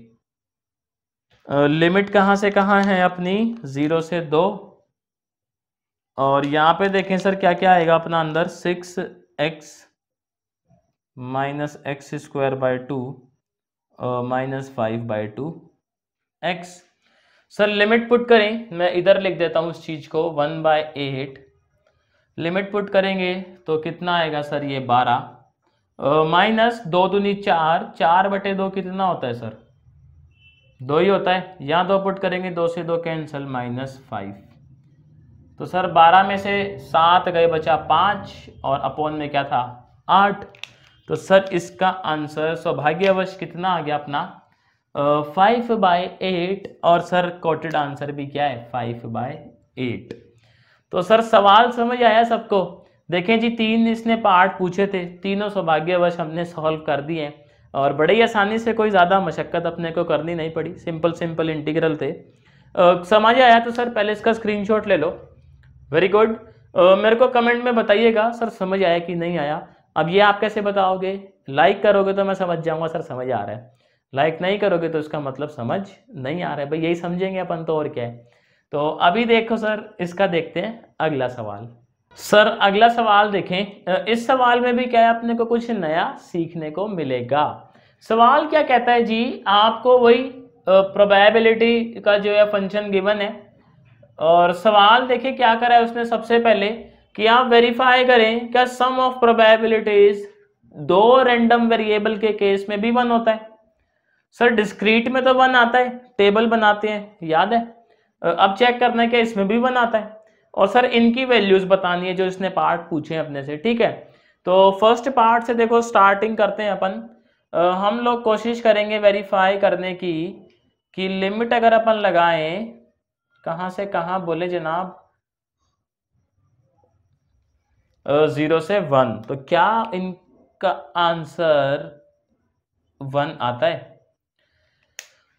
लिमिट कहाँ से कहाँ है अपनी ज़ीरो से दो और यहाँ पे देखें सर क्या क्या आएगा अपना अंदर six x minus x square by two minus five by two x sir limit put करें मैं इधर लिख देता हूँ उस चीज़ को one by eight limit put करेंगे तो कितना आएगा सर ये बारह माइनस दो दूनी चार चार बटे दो कितना होता है सर दो ही होता है यहाँ दो पुट करेंगे दो से दो कैंसल माइनस फाइव तो सर बारह में से सात गए बचा पाँच और अपोन में क्या था आठ तो सर इसका आंसर सौभाग्यवश कितना आ गया अपना फाइव बाय एट और सर कोटेड आंसर भी क्या है फाइव बाय एट तो सर सवाल समझ आया सबको देखें जी तीन इसने पार्ट पूछे थे तीनों सौभाग्यवश हमने सॉल्व कर दिए और बड़े ही आसानी से कोई ज़्यादा मशक्क़त अपने को करनी नहीं पड़ी सिंपल सिंपल इंटीग्रल थे समझ आया तो सर पहले इसका स्क्रीनशॉट ले लो वेरी गुड मेरे को कमेंट में बताइएगा सर समझ आया कि नहीं आया अब ये आप कैसे बताओगे लाइक करोगे तो मैं समझ जाऊंगा सर समझ आ रहा है लाइक नहीं करोगे तो इसका मतलब समझ नहीं आ रहा है भाई यही समझेंगे अपन तो और क्या है तो अभी देखो सर इसका देखते हैं अगला सवाल सर अगला सवाल देखें इस सवाल में भी क्या है अपने को कुछ नया सीखने को मिलेगा सवाल क्या कहता है जी आपको वही प्रोबेबिलिटी का जो है फंक्शन गिवन है और सवाल देखें क्या करा है उसने सबसे पहले कि आप वेरीफाई करें क्या सम ऑफ प्रोबेबिलिटीज दो रेंडम वेरिएबल के केस में भी वन होता है सर डिस्क्रीट में तो वन आता है टेबल बनाते हैं याद है अब चेक करना है कि इसमें भी वन आता है और सर इनकी वैल्यूज बतानी है जो इसने पार्ट पूछे अपने से ठीक है तो फर्स्ट पार्ट से देखो स्टार्टिंग करते हैं अपन हम लोग कोशिश करेंगे वेरीफाई करने की कि लिमिट अगर अपन लगाएं कहाँ से कहाँ बोले जनाब ज़ीरो से वन तो क्या इनका आंसर वन आता है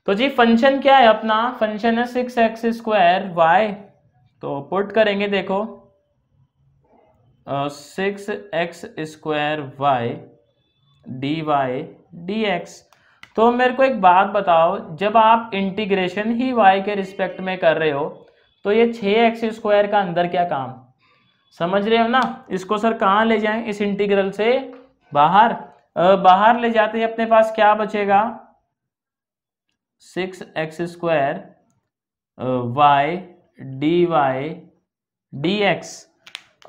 तो जी फंक्शन क्या है अपना फंक्शन है सिक्स एक्स स्क्वायर वाई तो पुट करेंगे देखो six x square y D Y D x तो मेरे को एक बात बताओ जब आप इंटीग्रेशन ही वाई के रिस्पेक्ट में कर रहे हो तो ये छः एक्स स्क्वायर का अंदर क्या काम समझ रहे हो ना इसको सर कहाँ ले जाएं इस इंटीग्रल से बाहर बाहर ले जाते ही अपने पास क्या बचेगा six x square y D Y D x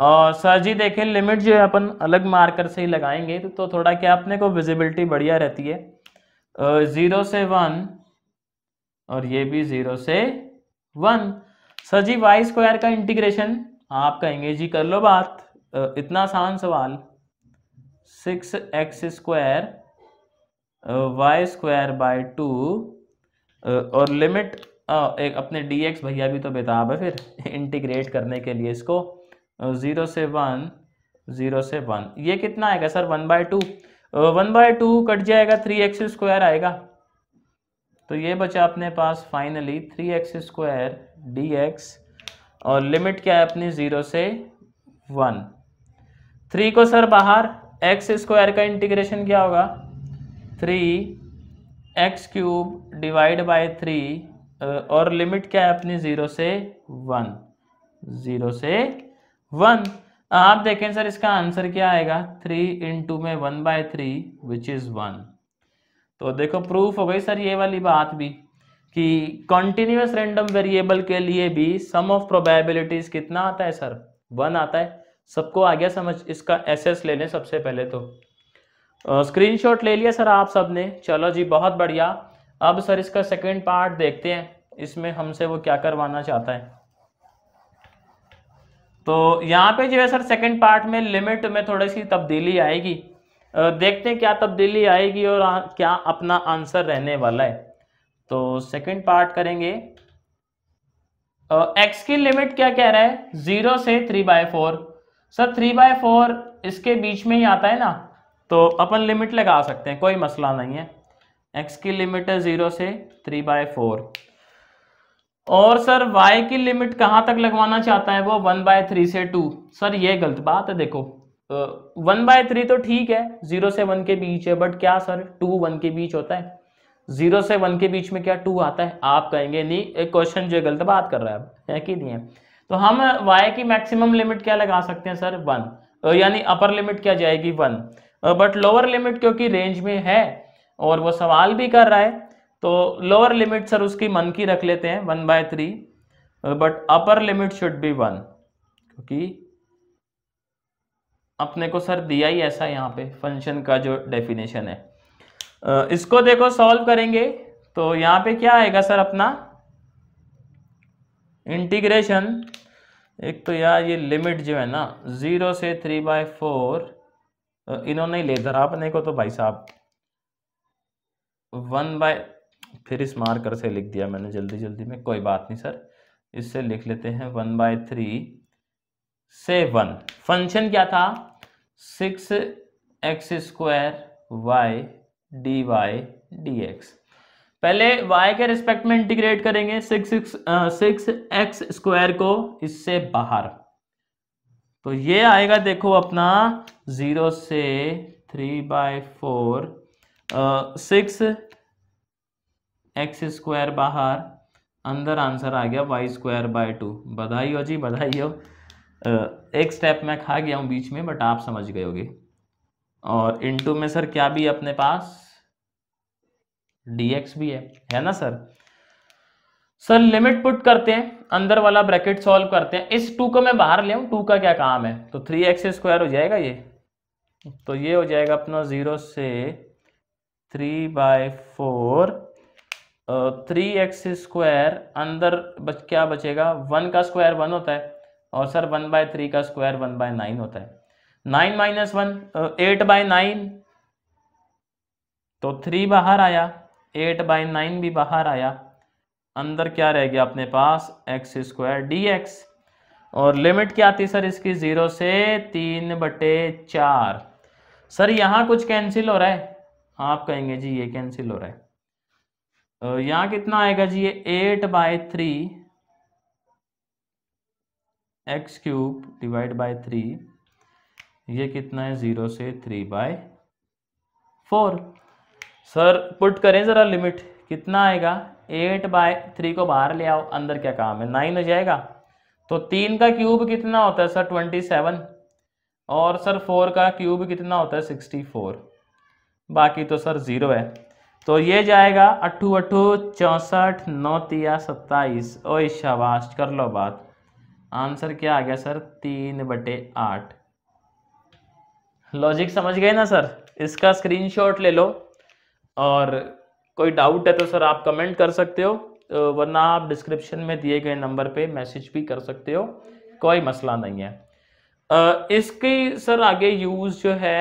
और सर जी देखें लिमिट जो है अपन अलग मार्कर से ही लगाएंगे तो, तो थोड़ा क्या अपने को विजिबिलिटी बढ़िया रहती है ज़ीरो से वन और ये भी ज़ीरो से one sir ji y square का इंटीग्रेशन आप कहेंगे जी कर लो बात इतना आसान सवाल six x square y square by two और लिमिट एक अपने डी एक्स भैया भी तो बेताब है फिर इंटीग्रेट करने के लिए इसको ज़ीरो से वन ज़ीरो से वन ये कितना आएगा sir one by two one by two cut जाएगा थ्री एक्स स्क्वायर आएगा तो ये बचा अपने पास finally three x square d x और लिमिट क्या है अपनी ज़ीरो से वन थ्री को सर बाहर एक्स स्क्वायर का इंटीग्रेशन क्या होगा three x cube divide by three और लिमिट क्या है अपनी ज़ीरो से वन ज़ीरो से वन आप देखें सर इसका आंसर क्या आएगा थ्री इन टू में one by three which is one तो देखो प्रूफ हो गई सर ये वाली बात भी कि कंटिन्यूस रैंडम वेरिएबल के लिए भी सम ऑफ प्रोबेबिलिटीज कितना आता है सर वन आता है सबको आ गया समझ इसका एसेस लेने सबसे पहले तो स्क्रीनशॉट ले लिया सर आप सब ने चलो जी बहुत बढ़िया अब सर इसका सेकेंड पार्ट देखते हैं इसमें हमसे वो क्या करवाना चाहता है तो यहाँ पे जो है सर सेकेंड पार्ट में लिमिट में थोड़ी सी तब्दीली आएगी देखते हैं क्या तब्दीली आएगी और क्या अपना आंसर रहने वाला है तो सेकंड पार्ट करेंगे एक्स की लिमिट क्या कह रहा है जीरो से three by four sir three by four इसके बीच में ही आता है ना तो अपन लिमिट लगा सकते हैं कोई मसला नहीं है एक्स की लिमिट है जीरो से थ्री बाय फोर और सर वाई की लिमिट कहां तक लगवाना चाहता है वो वन बाय थ्री से टू सर ये गलत बात है देखो वन बाय थ्री तो ठीक है जीरो से वन के बीच है बट क्या सर टू वन के बीच होता है जीरो से वन के बीच में क्या टू आता है आप कहेंगे नहीं एक क्वेश्चन जो गलत बात कर रहा है कि नहीं है तो हम वाई की मैक्सिमम लिमिट क्या लगा सकते हैं सर वन यानी अपर लिमिट क्या जाएगी वन बट लोअर लिमिट क्योंकि रेंज में है और वो सवाल भी कर रहा है तो लोअर लिमिट सर उसकी मन की रख लेते हैं one by three but upper limit should be one क्योंकि अपने को सर दिया ही ऐसा यहाँ पे फंक्शन का जो डेफिनेशन है इसको देखो सॉल्व करेंगे तो यहाँ पे क्या आएगा सर अपना इंटीग्रेशन एक तो यार ये लिमिट जो है ना ज़ीरो से थ्री बाय फोर इन्होंने ले धरा आपने को तो भाई साहब वन बाय फिर इस मार्कर से लिख दिया मैंने जल्दी जल्दी में कोई बात नहीं सर इससे लिख लेते हैं वन बाय थ्री से वन फंक्शन क्या था six x square y D Y D x पहले y के रिस्पेक्ट में इंटीग्रेट करेंगे six six six x square को इससे बाहर तो ये आएगा देखो अपना जीरो से three by four six x square बाहर अंदर आंसर आ गया वाई स्क्वायर बाय टू बधाई हो जी बधाई हो uh, एक स्टेप मैं खा गया हूँ बीच में बट आप समझ गए होगे और इनटू में सर क्या भी अपने पास dx भी है है ना सर सर लिमिट पुट करते हैं अंदर वाला ब्रैकेट सॉल्व करते हैं इस टू को मैं बाहर ले टू का क्या काम है तो थ्री एक्स स्क्वायर हो जाएगा ये तो ये हो जाएगा अपना ज़ीरो से three by four three x square अंदर बच क्या बचेगा वन का स्क्वायर वन होता है और सर वन बाय थ्री का स्क्वायर वन बाय नाइन होता है nine minus one eight by nine तो थ्री बाहर आया एट बाई नाइन भी बाहर आया अंदर क्या रह गया अपने पास एक्स स्क्वायर डी एक्स और लिमिट क्या आती सर इसकी ज़ीरो से तीन बटे चार सर यहाँ कुछ कैंसिल हो रहा है आप कहेंगे जी ये कैंसिल हो रहा है तो यहाँ कितना आएगा जी ये eight by three x cube divide by three ये कितना है ज़ीरो से three by four sir put करें ज़रा लिमिट कितना आएगा एट बाय थ्री को बाहर ले आओ अंदर क्या काम है नाइन हो जाएगा तो तीन का क्यूब कितना होता है सर ट्वेंटी सेवन और सर फोर का क्यूब कितना होता है सिक्सटी फोर बाकी तो सर ज़ीरो है तो ये जाएगा अट्ठू अट्ठू चौंसठ नौ तिया सत्ताईस ओ शाबाश कर लो बात आंसर क्या आ गया सर तीन बटे आठ लॉजिक समझ गए ना सर इसका स्क्रीनशॉट ले लो और कोई डाउट है तो सर आप कमेंट कर सकते हो वरना आप डिस्क्रिप्शन में दिए गए नंबर पे मैसेज भी कर सकते हो कोई मसला नहीं है इसकी सर आगे यूज़ जो है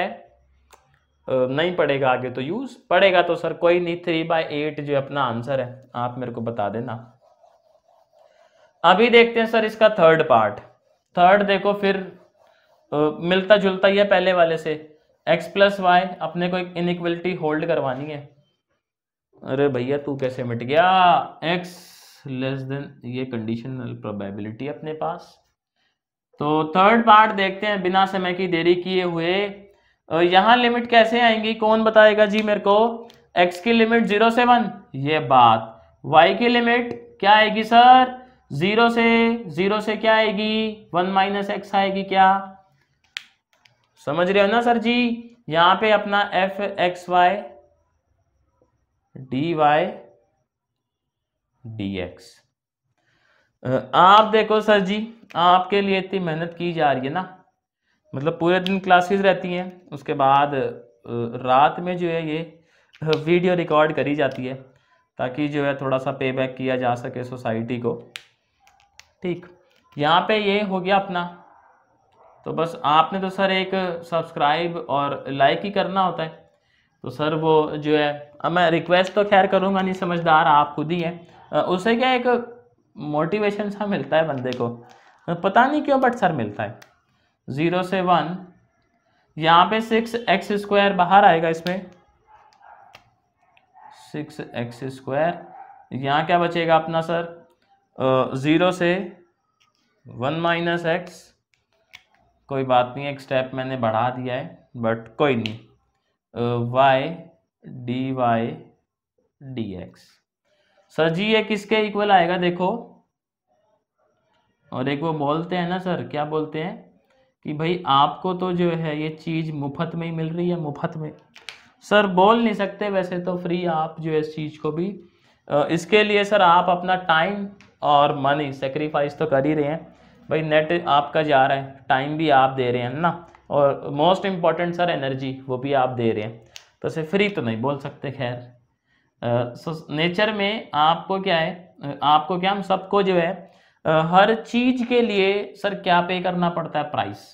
नहीं पड़ेगा आगे तो यूज़ पड़ेगा तो सर कोई नहीं थ्री बाई एट जो अपना आंसर है आप मेरे को बता देना अभी देखते हैं सर इसका थर्ड पार्ट थर्ड देखो फिर मिलता जुलता ही है पहले वाले से एक्स प्लस वाई अपने को एक इनक्वलिटी होल्ड करवानी है अरे भैया तू कैसे मिट गया एक्स लेस देन ये कंडीशनल प्रोबेबिलिटी अपने पास तो थर्ड पार्ट देखते हैं बिना समय की देरी किए हुए यहाँ लिमिट कैसे आएंगी कौन बताएगा जी मेरे को x की लिमिट जीरो से वन ये बात y की लिमिट क्या आएगी सर जीरो से जीरो से क्या आएगी वन माइनस एक्स आएगी क्या समझ रहे हो ना सर जी यहाँ पे अपना f x y D Y D x आप देखो सर जी आपके लिए इतनी मेहनत की जा रही है ना मतलब पूरे दिन क्लासेस रहती हैं उसके बाद रात में जो है ये वीडियो रिकॉर्ड करी जाती है ताकि जो है थोड़ा सा पे बैक किया जा सके सोसाइटी को ठीक यहाँ पे ये हो गया अपना तो बस आपने तो सर एक सब्सक्राइब और लाइक ही करना होता है तो सर वो जो है अब मैं रिक्वेस्ट तो खैर करूँगा नहीं समझदार आप खुद ही है उसे क्या एक मोटिवेशन सा मिलता है बंदे को पता नहीं क्यों बट सर मिलता है ज़ीरो से वन यहाँ पे सिक्स एक्स स्क्वायर बाहर आएगा इसमें सिक्स एक्स स्क्वायर यहाँ क्या बचेगा अपना सर ज़ीरो से वन माइनस एक्स कोई बात नहीं एक स्टेप मैंने बढ़ा दिया है बट कोई नहीं y D Y D x sir जी ये किसके इक्वल आएगा देखो और एक वो बोलते हैं ना सर क्या बोलते हैं कि भाई आपको तो जो है ये चीज़ मुफ्त में ही मिल रही है मुफ्त में सर बोल नहीं सकते वैसे तो फ्री आप जो है इस चीज़ को भी इसके लिए सर आप अपना टाइम और मनी सेक्रीफाइस तो कर ही रहे हैं भाई नेट आपका जा रहा है टाइम भी आप दे रहे हैं ना और मोस्ट इम्पॉर्टेंट सर एनर्जी वो भी आप दे रहे हैं तो उसे फ्री तो नहीं बोल सकते खैर सो नेचर में आपको क्या है आपको क्या हम सबको जो है uh, हर चीज़ के लिए सर क्या पे करना पड़ता है प्राइस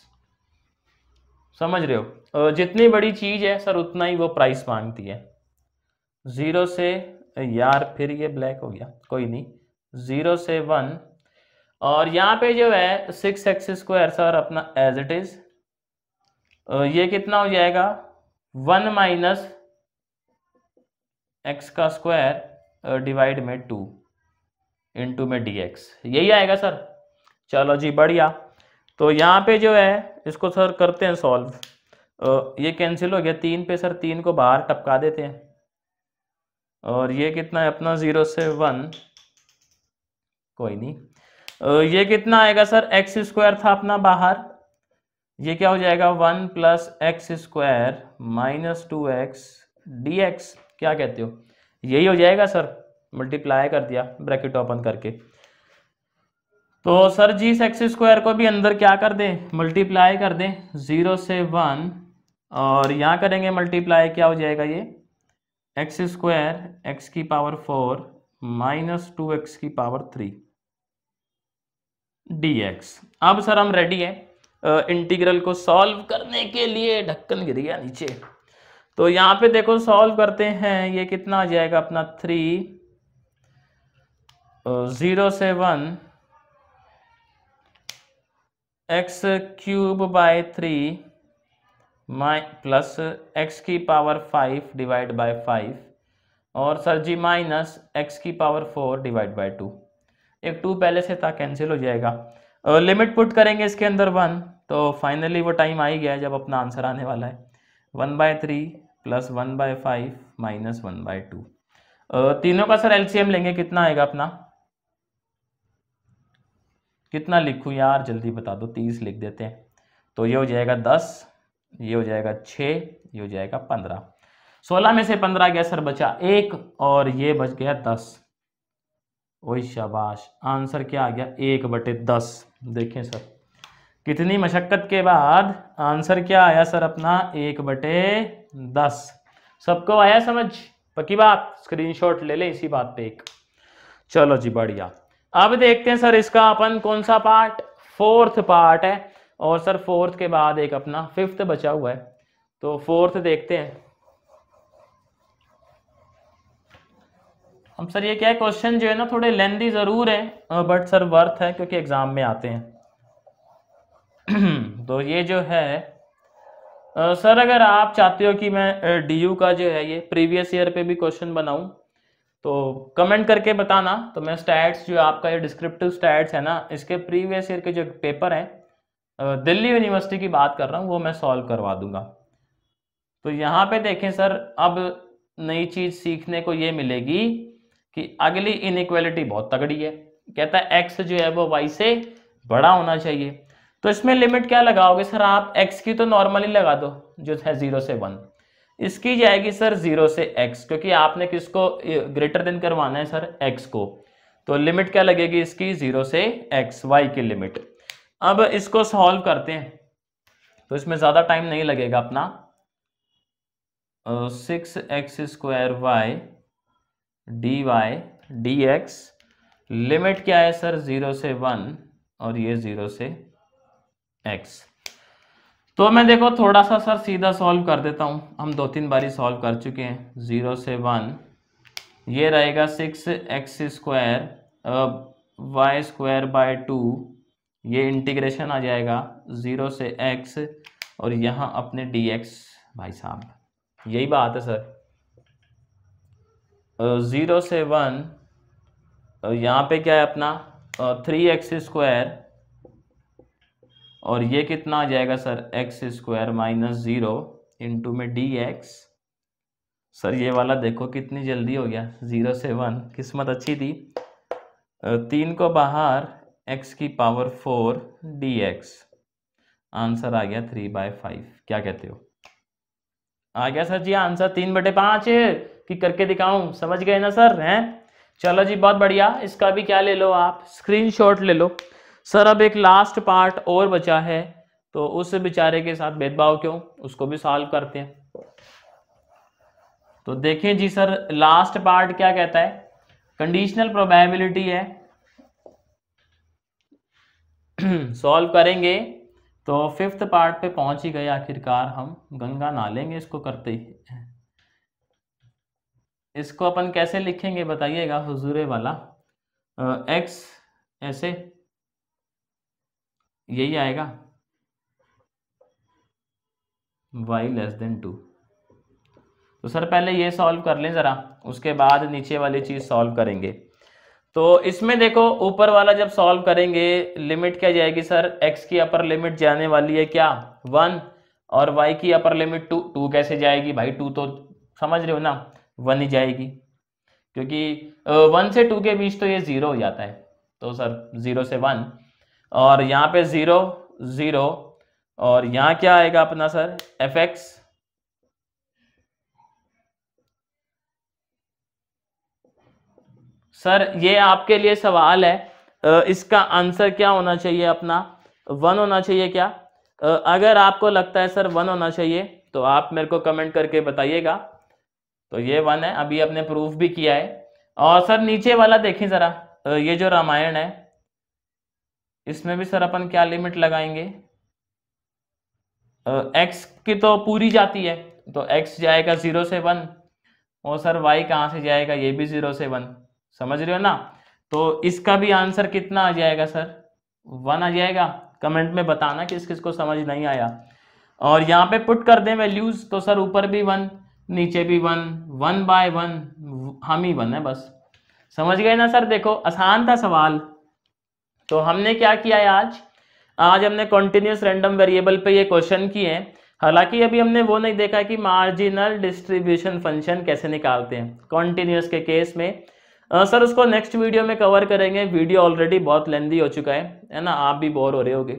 समझ रहे हो uh, जितनी बड़ी चीज़ है सर उतना ही वो प्राइस मांगती है ज़ीरो से यार फिर ये ब्लैक हो गया कोई नहीं ज़ीरो से वन और यहाँ पे जो है सिक्स एक्स स्क्वायर सर अपना एज इट इज ये कितना हो जाएगा वन माइनस एक्स का स्क्वायर डिवाइड में टू इंटू में डी एक्स यही आएगा सर चलो जी बढ़िया तो यहाँ पे जो है इसको सर करते हैं सॉल्व ये कैंसिल हो गया तीन पे सर तीन को बाहर टपका देते हैं और ये कितना है अपना ज़ीरो से वन कोई नहीं ये कितना आएगा सर एक्स स्क्वायर था अपना बाहर ये क्या हो जाएगा one plus x square minus two x D x क्या कहते हो यही हो जाएगा सर मल्टीप्लाई कर दिया ब्रैकेट ओपन करके तो सर जी एक्स स्क्वायर को भी अंदर क्या कर दें मल्टीप्लाई कर दें ज़ीरो से वन और यहाँ करेंगे मल्टीप्लाई क्या हो जाएगा ये एक्स स्क्वायर एक्स की power four minus two x की पावर थ्री dx अब सर हम रेडी हैं इंटीग्रल को सॉल्व करने के लिए ढक्कन गिर गया नीचे तो यहां पे देखो सॉल्व करते हैं ये कितना आ जाएगा अपना थ्री ज़ीरो से one x cube by three माइ प्लस एक्स की power five divide by five और सर जी माइनस एक्स की power four divide by two एक टू पहले से था कैंसिल हो जाएगा और लिमिट पुट करेंगे इसके अंदर वन तो फाइनली वो टाइम आ ही गया है जब अपना आंसर आने वाला है one by three plus one by five minus one by two तीनों का सर एलसीएम लेंगे कितना आएगा अपना कितना लिखूं यार जल्दी बता दो तीस लिख देते हैं तो ये हो जाएगा दस ये हो जाएगा छ ये हो जाएगा पंद्रह सोलह में से पंद्रह गया सर बचा एक और ये बच गया दस वही शाबाश आंसर क्या आ गया एक बटे दस देखें सर कितनी मशक्क़त के बाद आंसर क्या आया सर अपना एक बटे दस सबको आया समझ पक्की बात स्क्रीनशॉट ले ले इसी बात पे एक चलो जी बढ़िया अब देखते हैं सर इसका अपन कौन सा पार्ट फोर्थ पार्ट है और सर फोर्थ के बाद एक अपना फिफ्थ बचा हुआ है तो फोर्थ देखते हैं हम सर ये क्या है क्वेश्चन जो है ना थोड़े लेंदी ज़रूर है बट सर वर्थ है क्योंकि एग्ज़ाम में आते हैं तो ये जो है सर अगर आप चाहते हो कि मैं डी का जो है ये प्रीवियस ईयर पे भी क्वेश्चन बनाऊं तो कमेंट करके बताना तो मैं स्टैट्स जो आपका ये डिस्क्रिप्टिव स्टैट्स है ना इसके प्रीवियस ईयर के जो पेपर हैं दिल्ली यूनिवर्सिटी की बात कर रहा हूँ वो मैं सॉल्व करवा दूंगा तो यहाँ पे देखें सर अब नई चीज़ सीखने को ये मिलेगी कि अगली इनक्वालिटी बहुत तगड़ी है कहता है एक्स जो है वो वाई से बड़ा होना चाहिए तो इसमें लिमिट क्या लगाओगे सर आप एक्स की तो नॉर्मली लगा दो जो है जीरो से वन इसकी जाएगी सर जीरो से एक्स क्योंकि आपने किसको ग्रेटर देन करवाना है सर एक्स को तो लिमिट क्या लगेगी इसकी जीरो से एक्स वाई की लिमिट अब इसको सॉल्व करते हैं तो इसमें ज्यादा टाइम नहीं लगेगा अपना six x square y D Y D x limit क्या है सर ज़ीरो से वन और ये ज़ीरो से एक्स तो मैं देखो थोड़ा सा सर सीधा सॉल्व कर देता हूँ हम दो तीन बारी सॉल्व कर चुके हैं ज़ीरो से वन ये रहेगा six x square y square by two ये इंटीग्रेशन आ जाएगा ज़ीरो से एक्स और यहाँ अपने डी एक्स भाई साहब यही बात है सर ज़ीरो से वन तो यहाँ पे क्या है अपना थ्री एक्स स्क्वायर और ये कितना आ जाएगा sir x square minus zero into में डी एक्स सर ये वाला देखो कितनी जल्दी हो गया ज़ीरो से वन किस्मत अच्छी थी तीन को बाहर एक्स की power four d x answer आ गया थ्री बाय फाइव क्या कहते हो आ गया सर जी आंसर तीन बटे पाँच कि करके दिखाऊं समझ गए ना सर हैं चलो जी बहुत बढ़िया इसका भी क्या ले लो आप स्क्रीनशॉट ले लो सर अब एक लास्ट पार्ट और बचा है तो उस बेचारे के साथ भेदभाव क्यों उसको भी सॉल्व करते हैं तो देखें जी सर लास्ट पार्ट क्या कहता है कंडीशनल प्रोबेबिलिटी है सॉल्व करेंगे तो फिफ्थ पार्ट पे पहुंच ही गए आखिरकार हम गंगा ना लेंगे इसको करते ही इसको अपन कैसे लिखेंगे बताइएगा हजूरे वाला एक्स ऐसे यही आएगा वाई लेस देन टू तो सर पहले ये सॉल्व कर लें ज़रा उसके बाद नीचे वाली चीज़ सॉल्व करेंगे तो इसमें देखो ऊपर वाला जब सॉल्व करेंगे लिमिट क्या जाएगी सर एक्स की अपर लिमिट जाने वाली है क्या वन और वाई की अपर लिमिट टू टू कैसे जाएगी भाई टू तो समझ रहे हो ना वन ही जाएगी क्योंकि वन से टू के बीच तो ये ज़ीरो हो जाता है तो सर ज़ीरो से वन और यहाँ पे ज़ीरो ज़ीरो और यहाँ क्या आएगा अपना सर एफ एक्स सर ये आपके लिए सवाल है इसका आंसर क्या होना चाहिए अपना वन होना चाहिए क्या अगर आपको लगता है सर वन होना चाहिए तो आप मेरे को कमेंट करके बताइएगा तो ये वन है अभी आपने प्रूफ भी किया है और सर नीचे वाला देखें ज़रा तो ये जो रामायण है इसमें भी सर अपन क्या लिमिट लगाएंगे एक्स की तो पूरी जाती है तो एक्स जाएगा ज़ीरो से वन और सर वाई कहाँ से जाएगा ये भी ज़ीरो से वन समझ रहे हो ना तो इसका भी आंसर कितना आ जाएगा सर वन आ जाएगा कमेंट में बताना किस किस को समझ नहीं आया और यहाँ पे पुट कर दें वैल्यूज़ तो सर ऊपर भी वन नीचे भी वन वन बाय वन हम ही वन है बस समझ गए ना सर देखो आसान था सवाल तो हमने क्या किया है आज आज हमने कॉन्टिन्यूस रैंडम वेरिएबल पे ये क्वेश्चन किए हैं हालांकि अभी हमने वो नहीं देखा कि मार्जिनल डिस्ट्रीब्यूशन फंक्शन कैसे निकालते हैं कॉन्टिन्यूस के केस में आ, सर उसको नेक्स्ट वीडियो में कवर करेंगे वीडियो ऑलरेडी बहुत लेंदी हो चुका है है ना आप भी बोर हो रहे होगे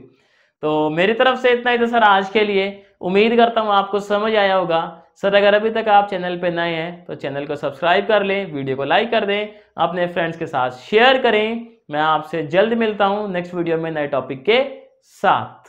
तो मेरी तरफ से इतना ही था सर आज के लिए उम्मीद करता हूँ आपको समझ आया होगा सर अगर अभी तक आप चैनल पे नए हैं तो चैनल को सब्सक्राइब कर लें वीडियो को लाइक कर दें अपने फ्रेंड्स के साथ शेयर करें मैं आपसे जल्द मिलता हूँ नेक्स्ट वीडियो में नए टॉपिक के साथ